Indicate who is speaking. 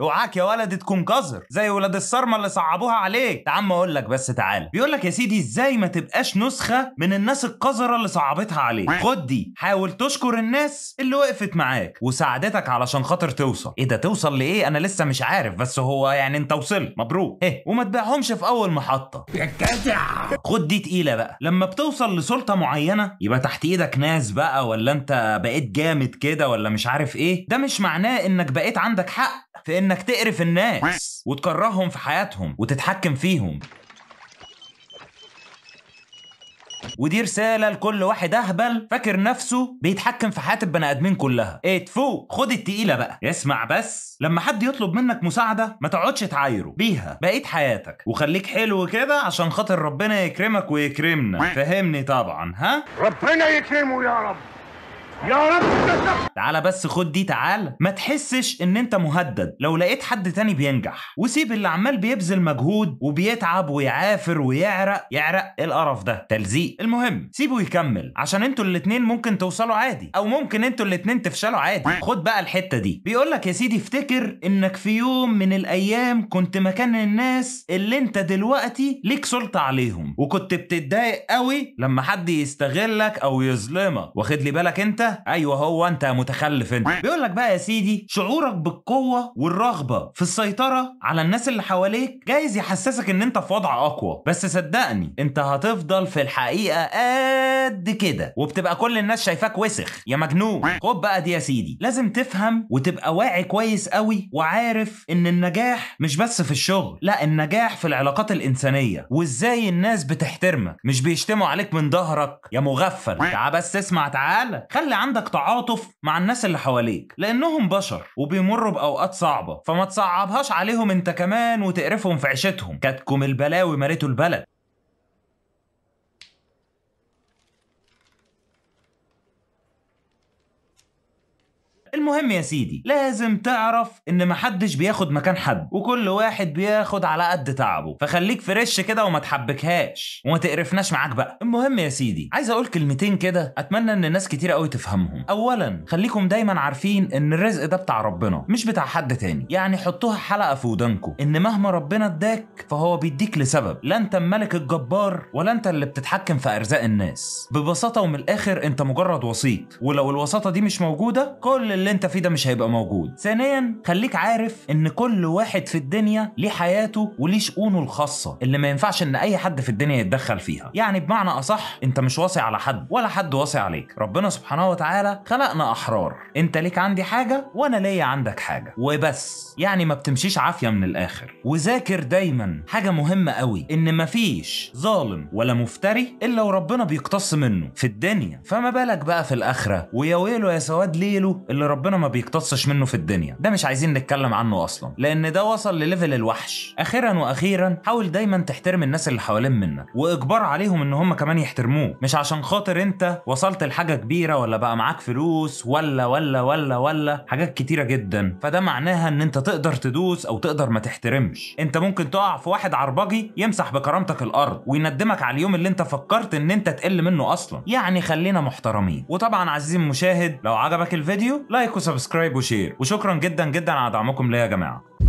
Speaker 1: اوعاك يا ولد تكون قذر زي ولاد الصرمه اللي صعبوها عليك يا عم اقول لك بس تعال بيقول لك يا سيدي ازاي ما تبقاش نسخه من الناس القذره اللي صعبتها عليك خد دي حاول تشكر الناس اللي وقفت معاك وساعدتك علشان خاطر توصل ايه ده توصل لايه انا لسه مش عارف بس هو يعني انت وصلت مبروك ايه وما تبيعهمش في اول محطه يا جدع خد دي تقيله بقى لما بتوصل لسلطه معينه يبقى تحت ايدك ناس بقى ولا انت بقيت جامد كده ولا مش عارف ايه ده مش معناه انك بقيت عندك حق في انك تقرف الناس وتكرههم في حياتهم وتتحكم فيهم ودي رسالة لكل واحد أهبل فاكر نفسه بيتحكم في حياة البني آدمين كلها اتفو إيه خد التقيلة بقى اسمع بس لما حد يطلب منك مساعدة ما تقعدش تعايره بيها بقيت حياتك وخليك حلو كده عشان خاطر ربنا يكرمك ويكرمنا فهمني طبعا ها ربنا يكرمه يا رب يا رب تعالى بس خد دي تعال ما تحسش ان انت مهدد لو لقيت حد تاني بينجح وسيب اللي عمال بيبذل مجهود وبيتعب ويعافر ويعرق يعرق ايه القرف ده تلزيق المهم سيبه يكمل عشان انتوا الاتنين ممكن توصلوا عادي او ممكن انتوا الاتنين تفشلوا عادي خد بقى الحته دي بيقول لك يا سيدي افتكر انك في يوم من الايام كنت مكان الناس اللي انت دلوقتي ليك سلطه عليهم وكنت بتتضايق قوي لما حد يستغلك او يظلمك واخد لي بالك انت ايوه هو انت متخلف انت بيقول لك بقى يا سيدي شعورك بالقوه والرغبه في السيطره على الناس اللي حواليك جايز يحسسك ان انت في وضع اقوى بس صدقني انت هتفضل في الحقيقه قد كده وبتبقى كل الناس شايفاك وسخ يا مجنون خد بقى دي يا سيدي لازم تفهم وتبقى واعي كويس قوي وعارف ان النجاح مش بس في الشغل لا النجاح في العلاقات الانسانيه وازاي الناس بتحترمك مش بيشتموا عليك من ظهرك يا مغفل تعال بس اسمع تعالى خلي عندك تعاطف مع الناس اللي حواليك لانهم بشر وبيمروا باوقات صعبه فما تصعبهاش عليهم انت كمان وتقرفهم في عيشتهم كاتكم البلاوي مريتوا البلد المهم يا سيدي لازم تعرف ان محدش بياخد مكان حد وكل واحد بياخد على قد تعبه فخليك فريش كده وما تحبكهاش وما تقرفناش معاك بقى المهم يا سيدي عايز اقول كلمتين كده اتمنى ان ناس كتير قوي تفهمهم اولا خليكم دايما عارفين ان الرزق ده بتاع ربنا مش بتاع حد تاني يعني حطوها حلقه في ودانكم ان مهما ربنا اداك فهو بيديك لسبب لا انت الملك الجبار ولا انت اللي بتتحكم في ارزاق الناس ببساطه ومن الاخر انت مجرد وسيط ولو الوساطه دي مش موجوده كل اللي انت فيه ده مش هيبقى موجود ثانيا خليك عارف ان كل واحد في الدنيا ليه حياته وليه شؤونه الخاصه اللي ما ينفعش ان اي حد في الدنيا يتدخل فيها يعني بمعنى اصح انت مش واصي على حد ولا حد واصي عليك ربنا سبحانه وتعالى خلقنا احرار انت ليك عندي حاجه وانا ليا عندك حاجه وبس يعني ما بتمشيش عافيه من الاخر وذاكر دايما حاجه مهمه قوي ان مفيش ظالم ولا مفتري الا وربنا بيقتص منه في الدنيا فما بالك بقى في الاخره ويا ويله يا سواد ليله اللي ربنا ربنا ما بيقتصش منه في الدنيا ده مش عايزين نتكلم عنه اصلا لان ده وصل لليفل الوحش اخيرا واخيرا حاول دايما تحترم الناس اللي حوالين منك واجبار عليهم ان هم كمان يحترموك مش عشان خاطر انت وصلت لحاجه كبيره ولا بقى معاك فلوس ولا ولا ولا ولا حاجات كتيره جدا فده معناها ان انت تقدر تدوس او تقدر ما تحترمش انت ممكن تقع في واحد عربجي يمسح بكرامتك الارض ويندمك على اليوم اللي انت فكرت ان انت تقل منه اصلا يعني خلينا محترمين وطبعا عزيزي المشاهد لو عجبك الفيديو لايك لايك وسبسكرايب وشير وشكرا جدا جدا على دعمكم ليا يا جماعه